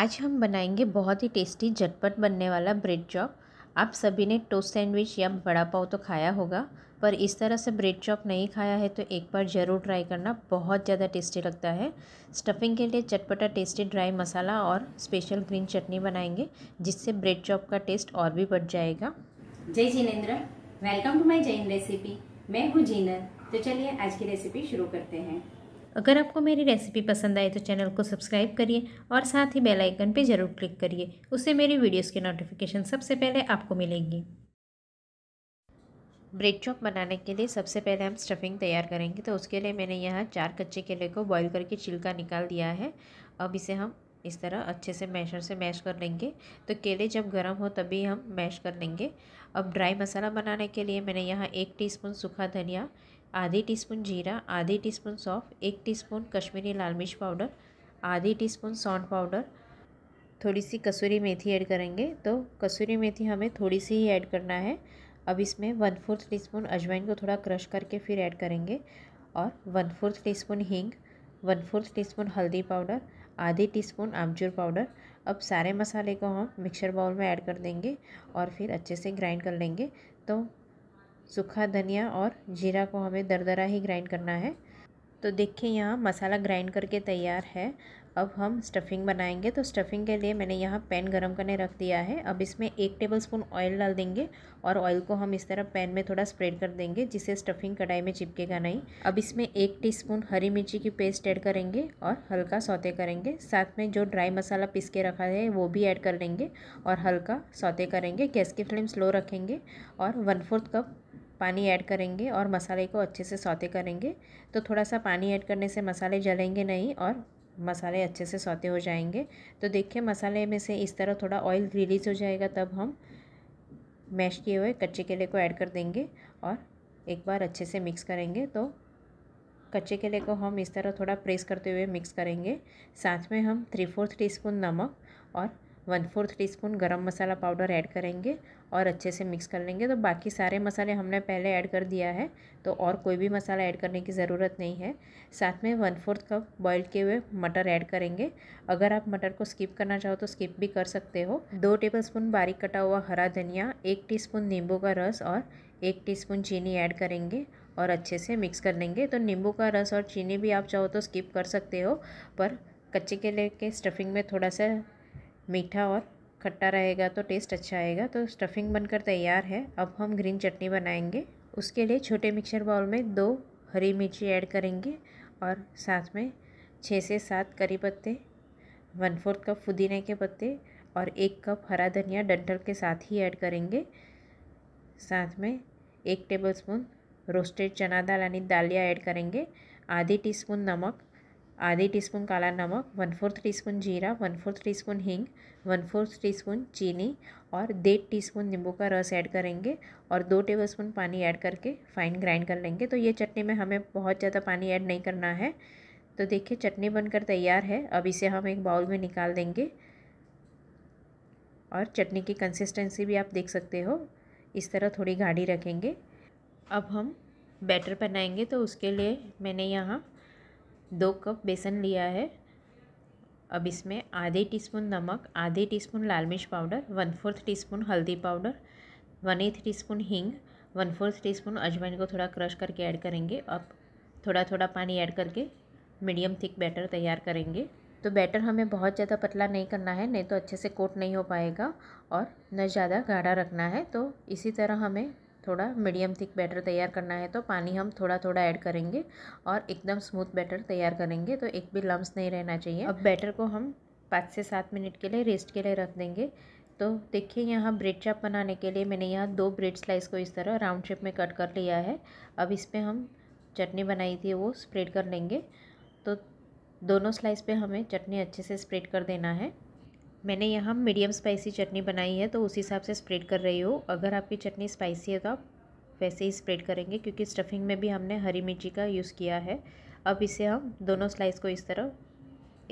आज हम बनाएंगे बहुत ही टेस्टी झटपट बनने वाला ब्रेड चॉप आप सभी ने टोस्ट सैंडविच या बड़ा पाव तो खाया होगा पर इस तरह से ब्रेड चॉप नहीं खाया है तो एक बार ज़रूर ट्राई करना बहुत ज़्यादा टेस्टी लगता है स्टफिंग के लिए चटपटा टेस्टी ड्राई मसाला और स्पेशल ग्रीन चटनी बनाएंगे जिससे ब्रेड चॉप का टेस्ट और भी बढ़ जाएगा Jai Jinendra welcome to my Jain recipe मैं हूँ जीनर तो चलिए आज की रेसिपी शुरू करते हैं अगर आपको मेरी रेसिपी पसंद आए तो चैनल को सब्सक्राइब करिए और साथ ही बेल आइकन पर ज़रूर क्लिक करिए उससे मेरी वीडियोस की नोटिफिकेशन सबसे पहले आपको मिलेंगी ब्रेड चॉप बनाने के लिए सबसे पहले हम स्टफिंग तैयार करेंगे तो उसके लिए मैंने यहाँ चार कच्चे केले को बॉईल करके छिलका निकाल दिया है अब इसे हम इस तरह अच्छे से मैशर से मैश कर लेंगे तो केले जब गर्म हो तभी हम मैश कर लेंगे अब ड्राई मसाला बनाने के लिए मैंने यहाँ एक टीस्पून सूखा धनिया आधी टी स्पून जीरा आधी टी स्पून सौंफ एक टी स्पून कश्मीरी लाल मिर्च पाउडर आधी टी स्पून सौंठ पाउडर थोड़ी सी कसूरी मेथी ऐड करेंगे तो कसूरी मेथी हमें थोड़ी सी ही ऐड करना है अब इसमें वन फोर्थ टी स्पून अजवाइन को थोड़ा क्रश करके फिर ऐड करेंगे और वन फोर्थ टी स्पून हींग वन फोर्थ टी स्पून हल्दी पाउडर आधी टी स्पून आमचूर पाउडर अब सारे मसाले को हम मिक्सर बाउल में ऐड कर देंगे और फिर अच्छे से ग्राइंड कर लेंगे तो सूखा धनिया और जीरा को हमें दरदरा ही ग्राइंड करना है तो देखिए यहाँ मसाला ग्राइंड करके तैयार है अब हम स्टफ़िंग बनाएंगे तो स्टफ़िंग के लिए मैंने यहाँ पैन गरम करने रख दिया है अब इसमें एक टेबल स्पून ऑयल डाल देंगे और ऑयल को हम इस तरह पैन में थोड़ा स्प्रेड कर देंगे जिससे स्टफ़िंग कढ़ाई में चिपकेगा नहीं अब इसमें एक टीस्पून हरी मिर्ची की पेस्ट ऐड करेंगे और हल्का सौते करेंगे साथ में जो ड्राई मसाला पीस के रखा है वो भी ऐड कर लेंगे और हल्का सौते करेंगे गैस की फ्लेम स्लो रखेंगे और वन फोर्थ कप पानी ऐड करेंगे और मसाले को अच्छे से सौते करेंगे तो थोड़ा सा पानी ऐड करने से मसाले जलेंगे नहीं और मसाले अच्छे से सौते हो जाएंगे तो देखिए मसाले में से इस तरह थोड़ा ऑयल रिलीज़ हो जाएगा तब हम मैश किए हुए कच्चे केले को ऐड कर देंगे और एक बार अच्छे से मिक्स करेंगे तो कच्चे केले को हम इस तरह थोड़ा प्रेस करते हुए मिक्स करेंगे साथ में हम थ्री फोर्थ टीस्पून नमक और वन फोर्थ टी स्पून गर्म मसाला पाउडर ऐड करेंगे और अच्छे से मिक्स कर लेंगे तो बाकी सारे मसाले हमने पहले ऐड कर दिया है तो और कोई भी मसाला ऐड करने की ज़रूरत नहीं है साथ में वन फोर्थ कप बॉयल किए हुए मटर ऐड करेंगे अगर आप मटर को स्किप करना चाहो तो स्किप भी कर सकते हो दो टेबल स्पून बारीक कटा हुआ हरा धनिया एक टी स्पून नींबू का रस और एक टीस्पून चीनी ऐड करेंगे और अच्छे से मिक्स कर लेंगे तो नींबू का रस और चीनी भी आप चाहो तो स्किप कर सकते हो पर कच्चे केले के स्टफिंग में थोड़ा सा मीठा और खट्टा रहेगा तो टेस्ट अच्छा आएगा तो स्टफिंग बनकर तैयार है अब हम ग्रीन चटनी बनाएंगे उसके लिए छोटे मिक्सर बाउल में दो हरी मिर्ची ऐड करेंगे और साथ में छः से सात करी पत्ते वन फोर्थ कप फुदीने के पत्ते और एक कप हरा धनिया डंठल के साथ ही ऐड करेंगे साथ में एक टेबलस्पून रोस्टेड चना दाल यानी दालिया ऐड करेंगे आधी टीस्पून नमक आधे स्पून काला नमक वन फोर्थ टी स्पून जीरा वन फोर्थ टी स्पून हींग वन फोर्थ टी स्पून चीनी और डेढ़ टी स्पून नींबू का रस ऐड करेंगे और दो टेबल स्पून पानी ऐड करके फाइन ग्राइंड कर लेंगे तो ये चटनी में हमें बहुत ज़्यादा पानी ऐड नहीं करना है तो देखिए चटनी बनकर तैयार है अब इसे हम एक बाउल में निकाल देंगे और चटनी की कंसिस्टेंसी भी आप देख सकते हो इस तरह थोड़ी गाढ़ी रखेंगे अब हम बैटर बनाएंगे तो उसके लिए मैंने यहाँ दो कप बेसन लिया है अब इसमें आधे टीस्पून नमक आधे टीस्पून लाल मिर्च पाउडर वन फोर्थ टीस्पून हल्दी पाउडर वन एथ टीस्पून हींग वन फोर्थ टीस्पून अजवाइन को थोड़ा क्रश करके ऐड करेंगे अब थोड़ा थोड़ा पानी ऐड करके मीडियम थिक बैटर तैयार करेंगे तो बैटर हमें बहुत ज़्यादा पतला नहीं करना है नहीं तो अच्छे से कोट नहीं हो पाएगा और न ज़्यादा गाढ़ा रखना है तो इसी तरह हमें थोड़ा मीडियम थिक बैटर तैयार करना है तो पानी हम थोड़ा थोड़ा ऐड करेंगे और एकदम स्मूथ बैटर तैयार करेंगे तो एक भी लम्स नहीं रहना चाहिए अब बैटर को हम पाँच से सात मिनट के लिए रेस्ट के लिए रख देंगे तो देखिए यहाँ ब्रेड चाप बनाने के लिए मैंने यहाँ दो ब्रेड स्लाइस को इस तरह राउंड शेप में कट कर लिया है अब इस पर हम चटनी बनाई थी वो स्प्रेड कर लेंगे तो दोनों स्लाइस पे हमें चटनी अच्छे से स्प्रेड कर देना है मैंने यहाँ मीडियम स्पाइसी चटनी बनाई है तो उस हिसाब से स्प्रेड कर रही हो अगर आपकी चटनी स्पाइसी है तो आप वैसे ही स्प्रेड करेंगे क्योंकि स्टफिंग में भी हमने हरी मिर्ची का यूज़ किया है अब इसे हम दोनों स्लाइस को इस तरह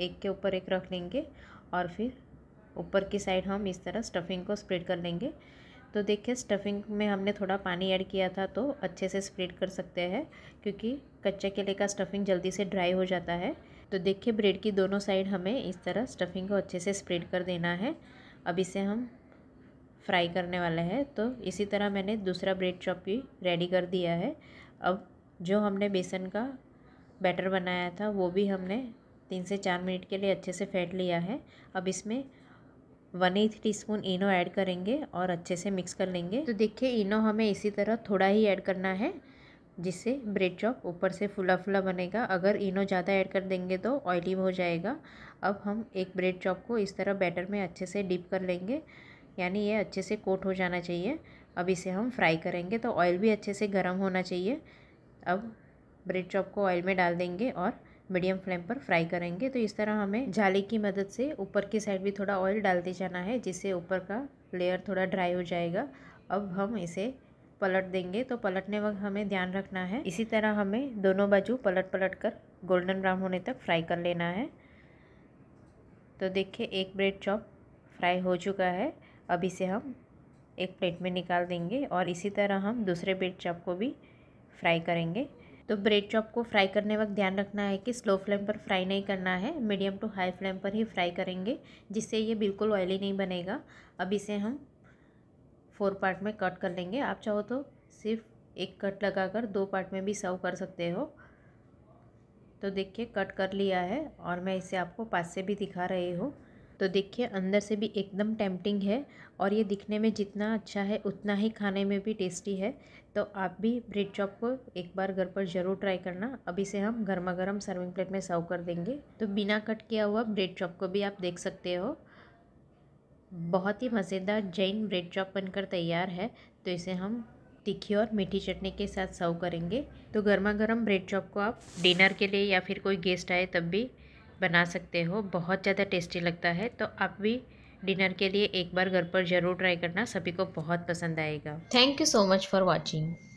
एक के ऊपर एक रख लेंगे और फिर ऊपर की साइड हम इस तरह स्टफिंग को स्प्रेड कर लेंगे तो देखिए स्टफिंग में हमने थोड़ा पानी ऐड किया था तो अच्छे से स्प्रेड कर सकते हैं क्योंकि कच्चे केले का स्टफिंग जल्दी से ड्राई हो जाता है तो देखिए ब्रेड की दोनों साइड हमें इस तरह स्टफिंग को अच्छे से स्प्रेड कर देना है अब इसे हम फ्राई करने वाला है तो इसी तरह मैंने दूसरा ब्रेड चॉप भी रेडी कर दिया है अब जो हमने बेसन का बैटर बनाया था वो भी हमने तीन से चार मिनट के लिए अच्छे से फेंट लिया है अब इसमें वन एथ टी स्पून इनो ऐड करेंगे और अच्छे से मिक्स कर लेंगे तो देखिए इनो हमें इसी तरह थोड़ा ही ऐड करना है जिससे ब्रेड चॉप ऊपर से फुला फुला बनेगा अगर इनो ज़्यादा ऐड कर देंगे तो ऑयली हो जाएगा अब हम एक ब्रेड चॉप को इस तरह बैटर में अच्छे से डिप कर लेंगे यानी ये अच्छे से कोट हो जाना चाहिए अब इसे हम फ्राई करेंगे तो ऑयल भी अच्छे से गर्म होना चाहिए अब ब्रेड चॉप को ऑयल में डाल देंगे और मीडियम फ्लेम पर फ्राई करेंगे तो इस तरह हमें जाली की मदद से ऊपर की साइड भी थोड़ा ऑयल डालते जाना है जिससे ऊपर का लेयर थोड़ा ड्राई हो जाएगा अब हम इसे पलट देंगे तो पलटने वक्त हमें ध्यान रखना है इसी तरह हमें दोनों बाजू पलट पलट कर गोल्डन ब्राउन होने तक फ्राई कर लेना है तो देखिए एक ब्रेड चॉप फ्राई हो चुका है अब इसे हम एक प्लेट में निकाल देंगे और इसी तरह हम दूसरे ब्रेड चॉप को भी फ्राई करेंगे तो ब्रेड चॉप को फ्राई करने वक्त ध्यान रखना है कि स्लो फ्लेम पर फ्राई नहीं करना है मीडियम टू हाई फ्लेम पर ही फ्राई करेंगे जिससे ये बिल्कुल ऑयली नहीं बनेगा अब इसे हम फोर पार्ट में कट कर लेंगे आप चाहो तो सिर्फ एक कट लगाकर दो पार्ट में भी सर्व कर सकते हो तो देखिए कट कर लिया है और मैं इसे आपको पास से भी दिखा रही हूँ तो देखिए अंदर से भी एकदम टेम्पटिंग है और ये दिखने में जितना अच्छा है उतना ही खाने में भी टेस्टी है तो आप भी ब्रेड चॉप को एक बार घर पर ज़रूर ट्राई करना अभी से हम गर्मा गर्म सर्विंग प्लेट में सर्व कर देंगे तो बिना कट किया हुआ ब्रेड चॉप को भी आप देख सकते हो बहुत ही मज़ेदार जैन ब्रेड चॉप बनकर तैयार है तो इसे हम तीखी और मीठी चटनी के साथ सर्व करेंगे तो गर्मा गर्म ब्रेड चॉप को आप डिनर के लिए या फिर कोई गेस्ट आए तब भी बना सकते हो बहुत ज़्यादा टेस्टी लगता है तो आप भी डिनर के लिए एक बार घर पर ज़रूर ट्राई करना सभी को बहुत पसंद आएगा thank you so much for watching